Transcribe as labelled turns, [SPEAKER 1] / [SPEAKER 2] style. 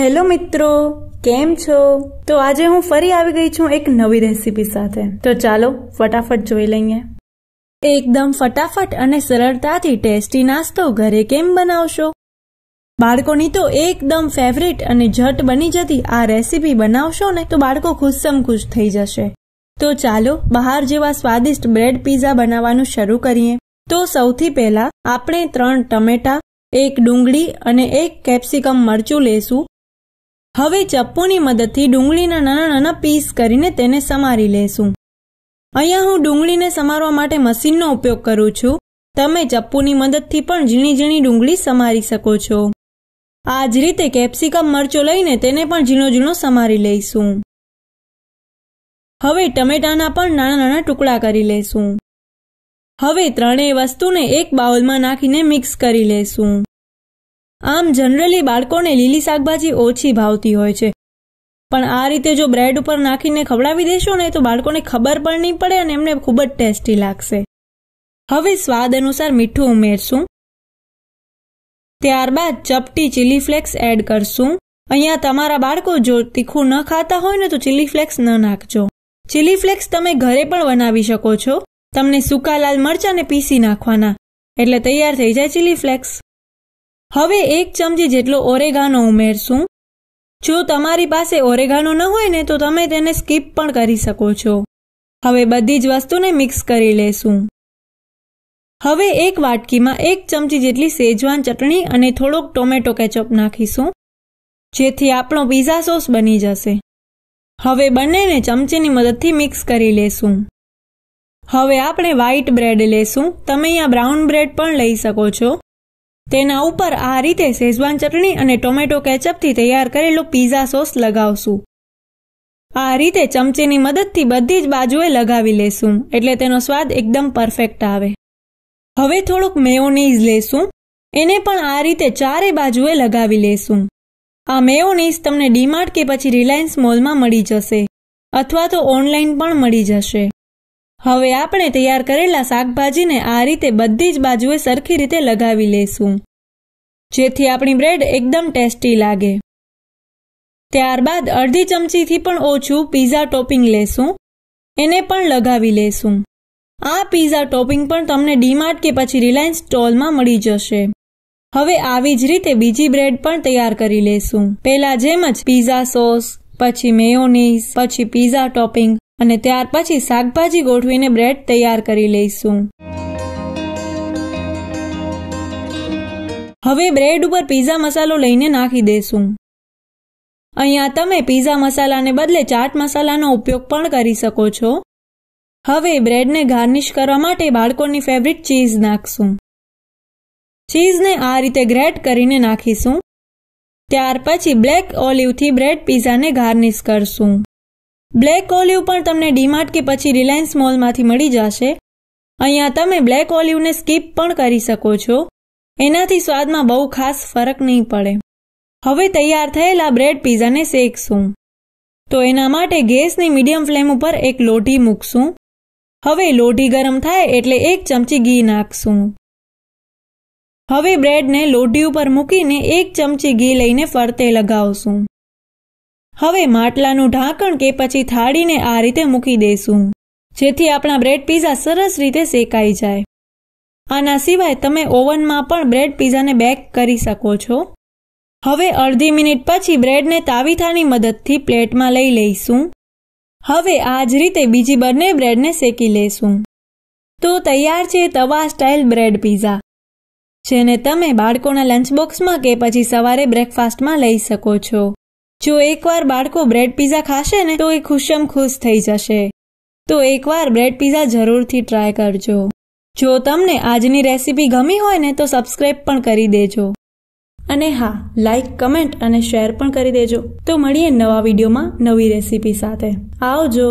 [SPEAKER 1] hello મિત્રો કેમ છો તો આજે હું ફરી આવી ગઈ છું એક નવી રેસીપી સાથે તો ચાલો ફટાફટ જોઈ લઈએ એકદમ ફટાફટ અને સરળતાથી ટેસ્ટી નાસ્તો ઘરે કેમ બનાવશો બાળકોની તો એકદમ ફેવરેટ અને ઝટ બની જતી આ રેસીપી બનાવશો ને તો બાળકો ખુશમ ખુશ થઈ જશે તો ચાલો બહાર જેવા સ્વાદિષ્ટ બ્રેડ પીઝા બનાવવાનું શરૂ કરીએ તો સૌથી પહેલા આપણે ત્રણ ટમેટા એક ડુંગળી અને એક કેપ્સિકમ મરચું લેશું હવે ચપ્પુની મદદથી ડુંગળીના નાના નાના પીસ કરીને તેને સમારી લેશું અહીંયા હું ડુંગળીને સમારવા માટે મશીનનો ઉપયોગ કરું છું તમે ચપ્પુની મદદથી પણ ઝીણી ઝીણી ડુંગળી સમારી શકો છો આ જ રીતે કેપ્સિકમ મરચો લઈને તેને પણ ઝીણો ઝીણો સમારી લઈશું હવે ટમેટાના પણ નાના નાના ટુકડા કરી લેશું હવે ત્રણેય વસ્તુને એક બાઉલમાં નાખીને મિક્સ કરી લેશું આમ જનરલી બાળકોને લીલી શાકભાજી ઓછી ભાવતી હોય છે પણ આ રીતે જો બ્રેડ ઉપર નાખીને ખવડાવી દેશો ને તો બાળકોને ખબર પણ નહીં પડે અને એમને ખૂબ જ ટેસ્ટી લાગશે હવે સ્વાદ અનુસાર મીઠું ઉમેરશું ત્યારબાદ ચપટી ચીલી ફ્લેક્સ એડ કરશું અહીંયા તમારા બાળકો જો તીખું ન ખાતા હોય ને તો ચીલી ફ્લેક્સ ન નાખજો ચીલી ફ્લેક્સ તમે ઘરે પણ બનાવી શકો છો તમને સૂકા લાલ મરચાંને પીસી નાખવાના એટલે તૈયાર થઈ જાય ચીલી ફ્લેક્સ હવે એક ચમચી જેટલો ઓરેગાનો ઉમેરશું જો તમારી પાસે ઓરેગાનો ન હોય ને તો તમે તેને સ્કીપ પણ કરી શકો છો હવે બધી જ વસ્તુને મિક્સ કરી લેશું હવે એક વાટકીમાં એક ચમચી જેટલી સેજવાન ચટણી અને થોડોક ટોમેટો કેચઅપ નાખીશું જેથી આપણો પીઝા સોસ બની જશે હવે બંનેને ચમચીની મદદથી મિક્સ કરી લેશું હવે આપણે વ્હાઈટ બ્રેડ લેશું તમે અહીંયા બ્રાઉન બ્રેડ પણ લઈ શકો છો તેના ઉપર આ રીતે શેઝવાન ચટણી અને ટોમેટો કેચઅપથી તૈયાર કરેલો પીઝા સોસ લગાવશું આ રીતે ચમચીની મદદથી બધી જ બાજુએ લગાવી લેશું એટલે તેનો સ્વાદ એકદમ પરફેક્ટ આવે હવે થોડુંક મેયોનીઝ લેશું એને પણ આ રીતે ચારે બાજુએ લગાવી લેશું આ મેયોનીઝ તમને ડીમાર્ટ કે પછી રિલાયન્સ મોલમાં મળી જશે અથવા તો ઓનલાઈન પણ મળી જશે હવે આપણે તૈયાર કરેલા શાકભાજીને આ રીતે બધી જ બાજુએ સરખી રીતે લગાવી લેશું જેથી આપણી બ્રેડ એકદમ ટેસ્ટી લાગે ત્યારબાદ અડધી ચમચીથી પણ ઓછું પીઝા ટોપિંગ લેશું એને પણ લગાવી લેશું આ પીઝા ટોપિંગ પણ તમને ડીમાર્ટ કે પછી રિલાયન્સ સ્ટોલમાં મળી જશે હવે આવી જ રીતે બીજી બ્રેડ પણ તૈયાર કરી લેશું પહેલા જેમ જ પીઝા સોસ પછી મેયોનીઝ પછી પીઝા ટોપિંગ અને ત્યાર પછી શાકભાજી ગોઠવીને બ્રેડ તૈયાર કરી લઈશું હવે બ્રેડ ઉપર પીઝા મસાલો લઈને નાખી દેશું અહીંયા તમે પીઝા મસાલાને બદલે ચાટ મસાલાનો ઉપયોગ પણ કરી શકો છો હવે બ્રેડને ગાર્નિશ કરવા માટે બાળકોની ફેવરિટ ચીઝ નાખશું ચીઝને આ રીતે ગ્રેટ કરીને નાખીશું ત્યાર પછી બ્લેક ઓલિવથી બ્રેડ પીઝાને ગાર્નિશ કરશું બ્લેક ઓલિવ પણ તમને ડીમાર્ટ કે પછી રિલાયન્સ મોલમાંથી મળી જશે અહીંયા તમે બ્લેક ઓલિવને સ્કીપ પણ કરી શકો છો એનાથી સ્વાદમાં બહુ ખાસ ફરક નહીં પડે હવે તૈયાર થયેલા બ્રેડ પીઝાને શેકશું તો એના માટે ગેસની મીડિયમ ફ્લેમ ઉપર એક લોઢી મૂકશું હવે લોઢી ગરમ થાય એટલે એક ચમચી ઘી નાખશું હવે બ્રેડને લોઢી ઉપર મૂકીને એક ચમચી ઘી લઈને ફરતે લગાવશું હવે માટલાનું ઢાંકણ કે પછી થાળીને આ રીતે મૂકી દેશું જેથી આપણા બ્રેડ પીઝા સરસ રીતે શેકાઈ જાય આના સિવાય તમે ઓવનમાં પણ બ્રેડ પીઝાને બેક કરી શકો છો હવે અડધી મિનિટ પછી બ્રેડને તાવીથાની મદદથી પ્લેટમાં લઈ લઈશું હવે આ જ રીતે બીજી બંને બ્રેડને શેકી લેશું તો તૈયાર છે તવા સ્ટાઇલ બ્રેડ પીઝા જેને તમે બાળકોના લંચ બોક્સમાં કે પછી સવારે બ્રેકફાસ્ટમાં લઈ શકો છો જો એકવાર બાળકો બ્રેડ પીઝા ખાશે ને તો એ ખુશમ ખુશ થઈ જશે તો એકવાર બ્રેડ પીઝા જરૂરથી ટ્રાય કરજો જો તમને આજની રેસીપી ગમી હોય ને તો સબસ્ક્રાઈબ પણ કરી દેજો અને હા લાઈક કમેન્ટ અને શેર પણ કરી દેજો તો મળીએ નવા વિડીયોમાં નવી રેસીપી સાથે આવજો